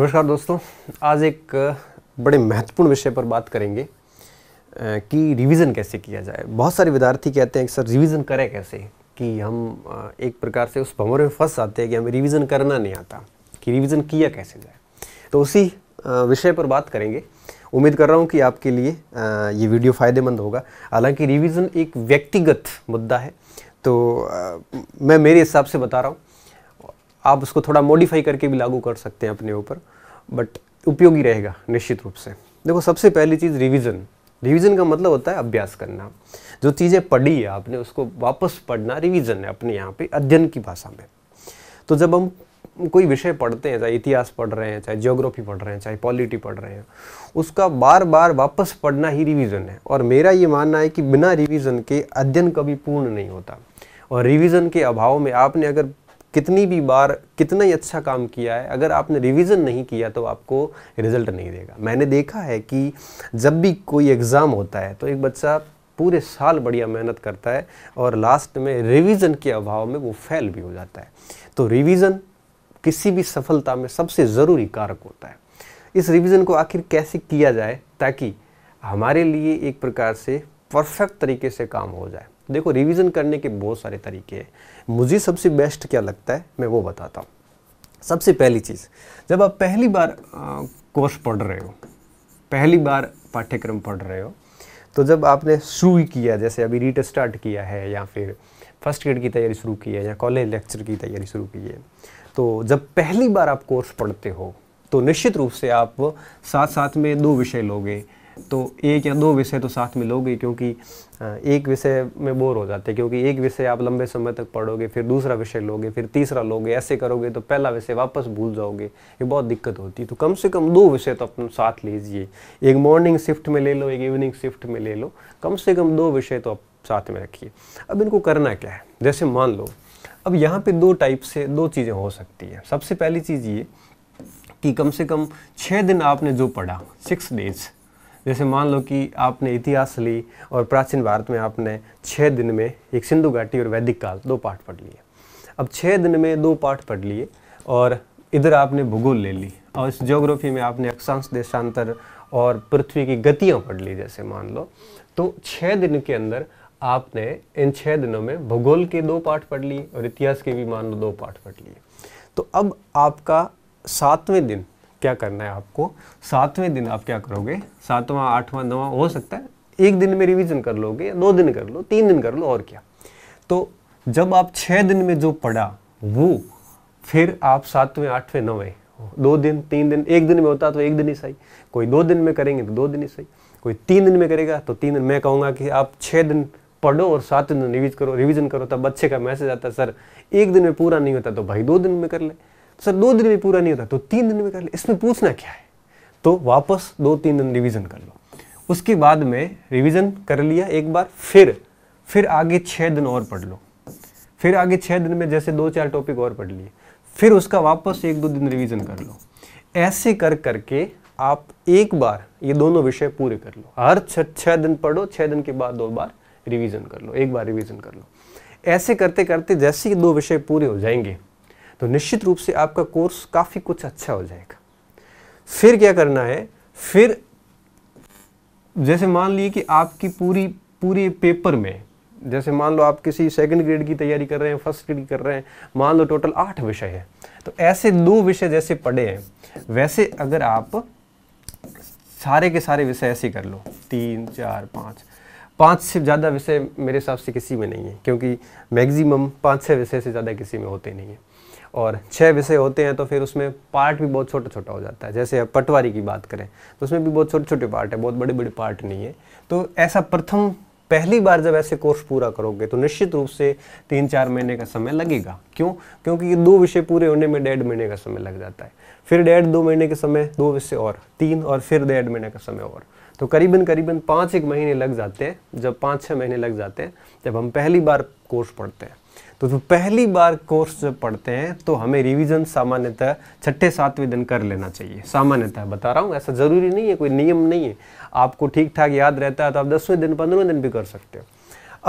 नमस्कार दोस्तों आज एक बड़े महत्वपूर्ण विषय पर बात करेंगे कि रिवीजन कैसे किया जाए बहुत सारे विद्यार्थी कहते हैं कि सर रिवीजन करें कैसे कि हम एक प्रकार से उस भंवर में फंस जाते हैं कि हमें रिवीजन करना नहीं आता कि रिवीजन किया कैसे जाए तो उसी विषय पर बात करेंगे उम्मीद कर रहा हूँ कि आपके लिए ये वीडियो फ़ायदेमंद होगा हालांकि रिविज़न एक व्यक्तिगत मुद्दा है तो मैं मेरे हिसाब से बता रहा हूँ आप उसको थोड़ा मॉडिफाई करके भी लागू कर सकते हैं अपने ऊपर बट उपयोगी रहेगा निश्चित रूप से देखो सबसे पहली चीज़ रिविज़न रिविजन का मतलब होता है अभ्यास करना जो चीज़ें पढ़ी है आपने उसको वापस पढ़ना रिविजन है अपने यहाँ पे अध्ययन की भाषा में तो जब हम कोई विषय पढ़ते हैं चाहे इतिहास पढ़ रहे हैं चाहे ज्योग्राफी पढ़ रहे हैं चाहे पॉलिटी पढ़ रहे हैं उसका बार बार वापस पढ़ना ही रिवीजन है और मेरा ये मानना है कि बिना रिवीजन के अध्ययन कभी पूर्ण नहीं होता और रिवीजन के अभाव में आपने अगर कितनी भी बार कितना ही अच्छा काम किया है अगर आपने रिवीजन नहीं किया तो आपको रिजल्ट नहीं देगा मैंने देखा है कि जब भी कोई एग्ज़ाम होता है तो एक बच्चा पूरे साल बढ़िया मेहनत करता है और लास्ट में रिवीजन के अभाव में वो फेल भी हो जाता है तो रिवीजन किसी भी सफलता में सबसे ज़रूरी कारक होता है इस रिवीजन को आखिर कैसे किया जाए ताकि हमारे लिए एक प्रकार से परफेक्ट तरीके से काम हो जाए तो देखो रिवीजन करने के बहुत सारे तरीके हैं मुझे सबसे बेस्ट क्या लगता है मैं वो बताता हूँ सबसे पहली चीज़ जब आप पहली बार कोर्स पढ़ रहे हो पहली बार पाठ्यक्रम पढ़ रहे हो तो जब आपने शुरू किया जैसे अभी रीट स्टार्ट किया है या फिर फर्स्ट ग्रेड की तैयारी शुरू की है या कॉलेज लेक्चर की तैयारी शुरू की है तो जब पहली बार आप कोर्स पढ़ते हो तो निश्चित रूप से आप साथ साथ में दो विषय लोगे तो एक या दो विषय तो साथ में लोगे क्योंकि एक विषय में बोर हो जाते हैं क्योंकि एक विषय आप लंबे समय तक पढ़ोगे फिर दूसरा विषय लोगे फिर तीसरा लोगे ऐसे करोगे तो पहला विषय वापस भूल जाओगे ये बहुत दिक्कत होती है तो कम से कम दो विषय तो अपने साथ लीजिए एक मॉर्निंग शिफ्ट में ले लो एक इवनिंग शिफ्ट में ले लो कम से कम दो विषय तो आप साथ में रखिए अब इनको करना क्या है जैसे मान लो अब यहाँ पर दो टाइप से दो चीज़ें हो सकती हैं सबसे पहली चीज़ ये कि कम से कम छः दिन आपने जो पढ़ा सिक्स डेज़ जैसे मान लो कि आपने इतिहास ली और प्राचीन भारत में आपने छः दिन में एक सिंधु घाटी और वैदिक काल दो पाठ पढ़ लिए अब छः दिन में दो पाठ पढ़ लिए और इधर आपने भूगोल ले ली और इस ज्योग्राफी में आपने अक्षांश देशांतर और पृथ्वी की गतियाँ पढ़ ली जैसे मान लो तो छः दिन के अंदर आपने इन छः दिनों में भूगोल के दो पाठ पढ़ लिए और इतिहास के भी मान लो दो पाठ पढ़ लिए तो अब आपका सातवें दिन क्या करना है आपको सातवें दिन आप क्या करोगे सातवां आठवां नवा हो सकता है एक दिन में रिवीजन कर लोगे दो दिन कर लो तीन दिन कर लो और क्या तो जब आप छः दिन में जो पढ़ा वो फिर आप सातवें आठवें नवें दो दिन तीन दिन एक दिन में होता तो एक दिन ही सही कोई दो दिन में करेंगे तो दो दिन ही सही कोई तीन दिन में करेगा तो तीन दिन मैं कहूँगा कि आप छः दिन पढ़ो और सात दिन रिवीज करो रिवीजन करो तब बच्चे का मैसेज आता है सर एक दिन में पूरा नहीं होता तो भाई दो दिन में कर ले सर दो दिन में पूरा नहीं होता तो तीन दिन में कर ले इसमें पूछना क्या है तो वापस दो तीन दिन रिवीजन कर लो उसके बाद में रिवीजन कर लिया एक बार फिर फिर आगे छः दिन और पढ़ लो फिर आगे छः दिन में जैसे दो चार टॉपिक और पढ़ लिए फिर उसका वापस एक दो दिन रिवीजन कर लो ऐसे कर करके आप एक बार ये दोनों विषय पूरे कर लो हर छः दिन पढ़ो छः दिन के बाद दो बार रिवीजन कर लो एक बार रिवीजन कर लो ऐसे करते करते जैसे ये दो विषय पूरे हो जाएंगे तो निश्चित रूप से आपका कोर्स काफ़ी कुछ अच्छा हो जाएगा फिर क्या करना है फिर जैसे मान लिए कि आपकी पूरी पूरे पेपर में जैसे मान लो आप किसी सेकंड ग्रेड की तैयारी कर रहे हैं फर्स्ट ग्रेड की कर रहे हैं मान लो टोटल आठ विषय है तो ऐसे दो विषय जैसे पढ़े हैं वैसे अगर आप सारे के सारे विषय ऐसे कर लो तीन चार पाँच पाँच से ज़्यादा विषय मेरे हिसाब से किसी में नहीं है क्योंकि मैक्सिमम पाँच छः विषय से ज़्यादा किसी में होते नहीं है और छः विषय होते हैं तो फिर उसमें पार्ट भी बहुत छोटा छोटा हो जाता है जैसे अब पटवारी की बात करें तो उसमें भी बहुत छोटे छोटे पार्ट है बहुत बड़े बड़े पार्ट नहीं है तो ऐसा प्रथम पहली बार जब ऐसे कोर्स पूरा करोगे तो निश्चित रूप से तीन चार महीने का समय लगेगा क्यों क्योंकि ये दो विषय पूरे होने में डेढ़ महीने का समय लग जाता है फिर डेढ़ दो महीने के समय दो विषय और तीन और फिर डेढ़ महीने का समय और तो करीबन करीबन पाँच एक महीने लग जाते हैं जब पाँच छः महीने लग जाते हैं जब हम पहली बार कोर्स पढ़ते हैं तो, जो पहली बार कोर्स जब पढ़ते हैं तो हमें रिवीजन सामान्यतः छठे सातवें दिन कर लेना चाहिए सामान्यतः बता रहा हूँ ऐसा ज़रूरी नहीं है कोई नियम नहीं है आपको ठीक ठाक याद रहता है तो आप दसवें दिन पंद्रहवें दिन भी कर सकते हो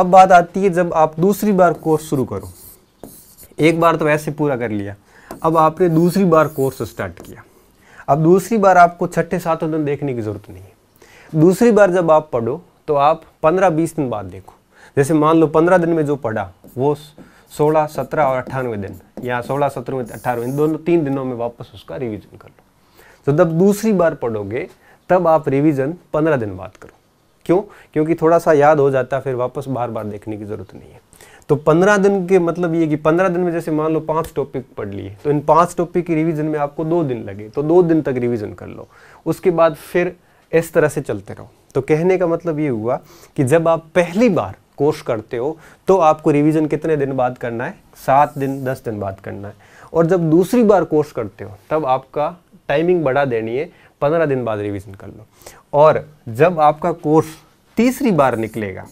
अब बात आती है जब आप दूसरी बार कोर्स शुरू करो एक बार तो ऐसे पूरा कर लिया अब आपने दूसरी बार कोर्स स्टार्ट किया अब दूसरी बार आपको छठे सातवें दिन देखने की ज़रूरत नहीं दूसरी बार जब आप पढ़ो तो आप पंद्रह बीस दिन बाद देखो जैसे मान लो पंद्रह दिन में जो पढ़ा वो सोलह सत्रह और अट्ठानवे दिन या सोलह सत्रहवें अट्ठारह इन दोनों तीन दिनों में वापस उसका रिवीजन कर लो तो जब दूसरी बार पढ़ोगे तब आप रिवीजन पंद्रह दिन बाद करो क्यों क्योंकि थोड़ा सा याद हो जाता है फिर वापस बार बार देखने की ज़रूरत नहीं है तो पंद्रह दिन के मतलब ये कि पंद्रह दिन में जैसे मान लो पांच टॉपिक पढ़ लिए तो इन पांच टॉपिक की रिवीजन में आपको दो दिन लगे तो दो दिन तक रिवीजन कर लो उसके बाद फिर इस तरह से चलते रहो तो कहने का मतलब ये हुआ कि जब आप पहली बार कोर्स करते हो तो आपको रिवीजन कितने दिन बाद करना है सात दिन दस दिन बाद करना है और जब दूसरी बार कोर्स करते हो तब आपका टाइमिंग बढ़ा देनी है पंद्रह दिन बाद रिवीजन कर लो और जब आपका कोर्स तीसरी बार निकलेगा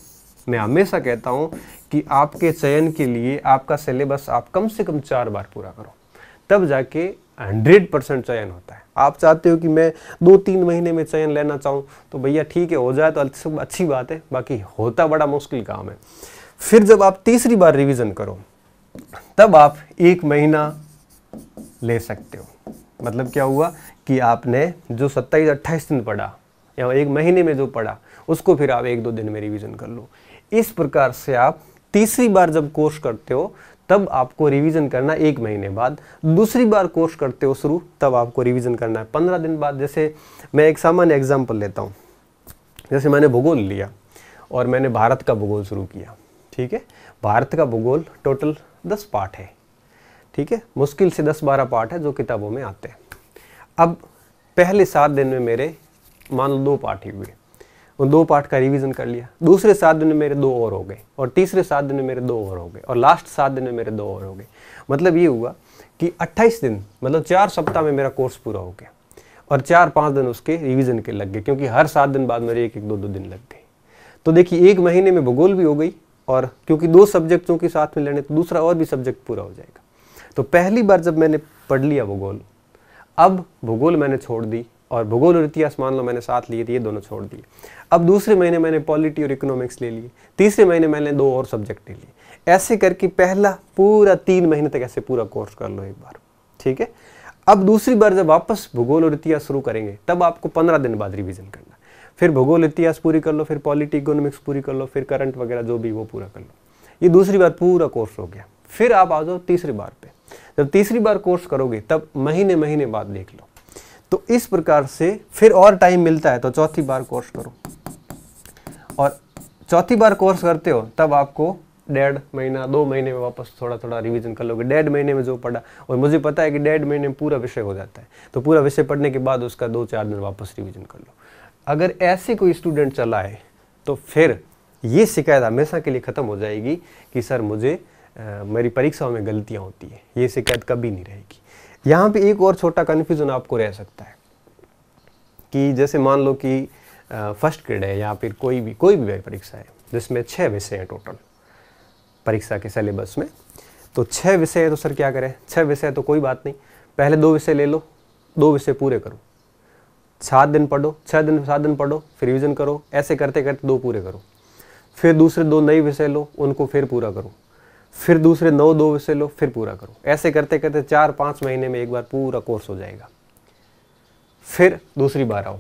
मैं हमेशा कहता हूँ कि आपके चयन के लिए आपका सिलेबस आप कम से कम चार बार पूरा करो तब जाके हंड्रेड परसेंट चयन होता है आप चाहते हो कि मैं दो तीन महीने में चयन लेना चाहूँ तो भैया ठीक है हो जाए तो अच्छी बात है बाकी होता बड़ा मुश्किल काम है फिर जब आप तीसरी बार रिविज़न करो तब आप एक महीना ले सकते हो मतलब क्या हुआ कि आपने जो सत्ताईस अट्ठाईस दिन पढ़ा या एक महीने में जो पढ़ा उसको फिर आप एक दो दिन में रिवीजन कर लो इस प्रकार से आप तीसरी बार जब कोर्स करते हो तब आपको रिवीजन करना है एक महीने बाद दूसरी बार कोर्स करते हो शुरू तब आपको रिवीजन करना है पंद्रह दिन बाद जैसे मैं एक सामान्य एग्जाम्पल लेता हूँ जैसे मैंने भूगोल लिया और मैंने भारत का भूगोल शुरू किया ठीक है भारत का भूगोल टोटल दस पार्ट है ठीक है मुश्किल से दस बारह पार्ट है जो किताबों में आते हैं अब पहले सात दिन में मेरे मान लो दो पार्ट ही हुए और दो पार्ट का रिवीजन कर लिया दूसरे सात दिन में मेरे दो और हो गए और तीसरे सात दिन में मेरे दो और हो गए और लास्ट सात दिन में मेरे दो और हो गए मतलब ये हुआ कि 28 दिन मतलब चार सप्ताह में मेरा कोर्स पूरा हो गया और चार पाँच दिन उसके रिविज़न के लग गए क्योंकि हर सात दिन बाद मेरे एक एक दो दो दिन लग गए तो देखिए एक महीने में भूगोल भी हो गई और क्योंकि दो सब्जेक्टों के साथ में लेने तो दूसरा और भी सब्जेक्ट पूरा हो जाएगा तो पहली बार जब मैंने पढ़ लिया भूगोल अब भूगोल मैंने छोड़ दी और भूगोल और इतिहास मान लो मैंने साथ लिए थे ये दोनों छोड़ दिए अब दूसरे महीने मैंने पॉलिटी और इकोनॉमिक्स ले लिए तीसरे महीने मैंने दो और सब्जेक्ट ले लिए ऐसे करके पहला पूरा तीन महीने तक ऐसे पूरा कोर्स कर लो एक बार ठीक है अब दूसरी बार जब वापस भूगोल और इतिहास शुरू करेंगे तब आपको पंद्रह दिन बाद रिविजन करना फिर भूगोल इतिहास पूरी कर लो फिर पॉलिटी इकोनॉमिक्स पूरी कर लो फिर करंट वगैरह जो भी वो पूरा कर लो ये दूसरी बार पूरा कोर्स हो गया फिर आप आ जाओ तीसरी बार पे जब तीसरी बार कोर्स करोगे तब महीने महीने बाद देख लो तो इस प्रकार से फिर और टाइम मिलता है तो चौथी बार कोर्स करो और चौथी बार कोर्स करते हो तब आपको डेढ़ महीना दो महीने में वापस थोड़ा थोड़ा रिवीजन कर लोगे डेढ़ महीने में जो पढ़ा और मुझे पता है कि डेढ़ महीने में पूरा विषय हो जाता है तो पूरा विषय पढ़ने के बाद उसका दो चार दिन वापस रिवीजन कर लो अगर ऐसे कोई स्टूडेंट चला है तो फिर ये शिकायत हमेशा के लिए ख़त्म हो जाएगी कि सर मुझे आ, मेरी परीक्षाओं में गलतियाँ होती हैं ये शिकायत कभी नहीं रहेगी यहाँ पे एक और छोटा कन्फ्यूज़न आपको रह सकता है कि जैसे मान लो कि फर्स्ट ग्रेड है या फिर कोई भी कोई भी परीक्षा है जिसमें छः विषय हैं टोटल परीक्षा के सिलेबस में तो छः विषय है तो सर क्या करें छः विषय है तो कोई बात नहीं पहले दो विषय ले लो दो विषय पूरे करो सात दिन पढ़ो छः दिन सात दिन पढ़ो फिर रिविज़न करो ऐसे करते करते दो पूरे करो फिर दूसरे दो नए विषय लो उनको फिर पूरा करो फिर दूसरे नौ दो विषय लो फिर पूरा करो ऐसे करते करते चार पाँच महीने में एक बार पूरा कोर्स हो जाएगा फिर दूसरी बार आओ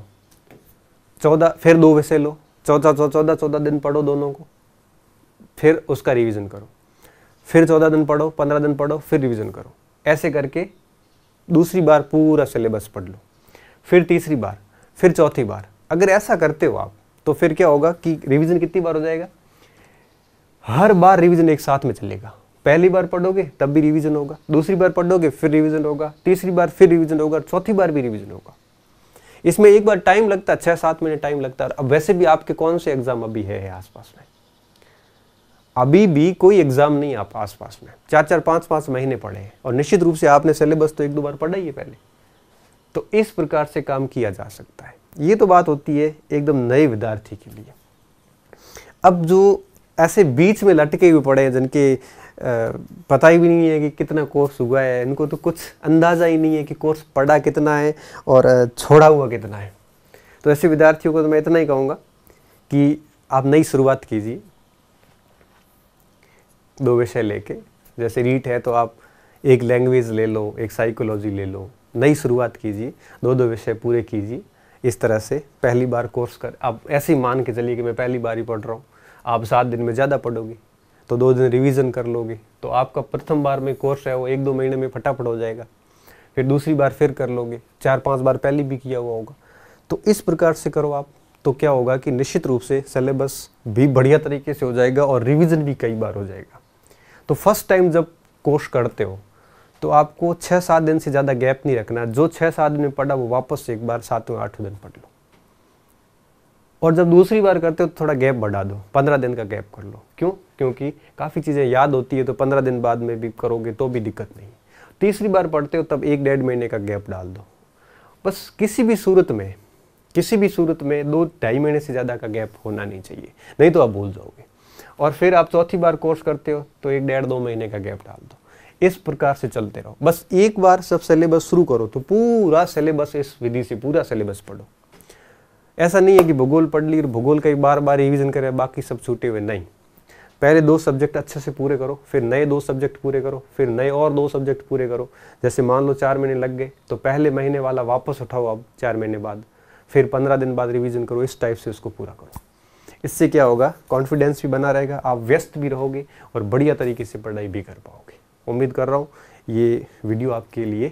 चौदह फिर दो विषय लो चौदह चौदह चौदह चौदह दिन पढ़ो दोनों को फिर उसका रिवीजन करो फिर चौदह दिन पढ़ो पंद्रह दिन पढ़ो फिर रिवीजन करो ऐसे करके दूसरी बार पूरा सिलेबस पढ़ लो फिर तीसरी बार फिर चौथी बार अगर ऐसा करते हो आप तो फिर क्या होगा कि रिवीजन कितनी बार हो जाएगा हर बार रिवीजन एक साथ में चलेगा पहली बार पढ़ोगे तब भी रिवीजन होगा दूसरी बार पढ़ोगे फिर रिवीजन होगा तीसरी बार फिर रिवीजन होगा चौथी बार भी रिवीजन होगा इसमें एक बार टाइम लगता है छह सात महीने टाइम लगता है अब वैसे भी आपके कौन से एग्जाम अभी है आसपास में अभी भी कोई एग्जाम नहीं आप आसपास में चार चार पांच पांच महीने पढ़े हैं और निश्चित रूप से आपने सिलेबस तो एक दो बार पढ़ा ही है पहले तो इस प्रकार से काम किया जा सकता है ये तो बात होती है एकदम नए विद्यार्थी के लिए अब जो ऐसे बीच में लटके हुए पड़े हैं जिनके पता ही भी नहीं है कि कितना कोर्स हुआ है इनको तो कुछ अंदाज़ा ही नहीं है कि कोर्स पढ़ा कितना है और छोड़ा हुआ कितना है तो ऐसे विद्यार्थियों को तो मैं इतना ही कहूँगा कि आप नई शुरुआत कीजिए दो विषय लेके जैसे रीट है तो आप एक लैंग्वेज ले लो एक साइकोलॉजी ले लो नई शुरुआत कीजिए दो दो विषय पूरे कीजिए इस तरह से पहली बार कोर्स कर आप ऐसे ही मान के चलिए कि मैं पहली बार ही पढ़ रहा हूँ आप सात दिन में ज़्यादा पढ़ोगे तो दो दिन रिवीजन कर लोगे तो आपका प्रथम बार में कोर्स है वो एक दो महीने में फटाफट हो जाएगा फिर दूसरी बार फिर कर लोगे चार पांच बार पहले भी किया हुआ होगा तो इस प्रकार से करो आप तो क्या होगा कि निश्चित रूप से सिलेबस भी बढ़िया तरीके से हो जाएगा और रिविज़न भी कई बार हो जाएगा तो फर्स्ट टाइम जब कोर्स करते हो तो आपको छः सात दिन से ज़्यादा गैप नहीं रखना जो छः सात दिन में पढ़ा वो वापस एक बार सातवें आठवें दिन पढ़ लो और जब दूसरी बार करते हो तो थोड़ा गैप बढ़ा दो पंद्रह दिन का गैप कर लो क्यों क्योंकि काफ़ी चीज़ें याद होती है तो पंद्रह दिन बाद में भी करोगे तो भी दिक्कत नहीं तीसरी बार पढ़ते हो तब एक डेढ़ महीने का गैप डाल दो बस किसी भी सूरत में किसी भी सूरत में दो ढाई महीने से ज़्यादा का गैप होना नहीं चाहिए नहीं तो आप भूल जाओगे और फिर आप चौथी बार कोर्स करते हो तो एक डेढ़ दो महीने का गैप डाल दो इस प्रकार से चलते रहो बस एक बार सब सिलेबस शुरू करो तो पूरा सिलेबस इस विधि से पूरा सिलेबस पढ़ो ऐसा नहीं है कि भूगोल पढ़ ली और भूगोल कई बार बार रिविज़न करें बाकी सब छूटे हुए नहीं पहले दो सब्जेक्ट अच्छे से पूरे करो फिर नए दो सब्जेक्ट पूरे करो फिर नए और दो सब्जेक्ट पूरे करो जैसे मान लो चार महीने लग गए तो पहले महीने वाला वापस उठाओ अब चार महीने बाद फिर पंद्रह दिन बाद रिवीजन करो इस टाइप से उसको पूरा करो इससे क्या होगा कॉन्फिडेंस भी बना रहेगा आप व्यस्त भी रहोगे और बढ़िया तरीके से पढ़ाई भी कर पाओगे उम्मीद कर रहा हूँ ये वीडियो आपके लिए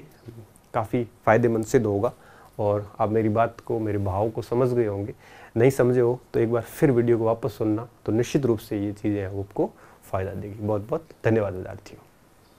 काफ़ी फ़ायदेमंद सिद्ध होगा और आप मेरी बात को मेरे भाव को समझ गए होंगे नहीं समझे हो तो एक बार फिर वीडियो को वापस सुनना तो निश्चित रूप से ये चीज़ें आपको फ़ायदा देगी बहुत बहुत धन्यवाद विद्यार्थियों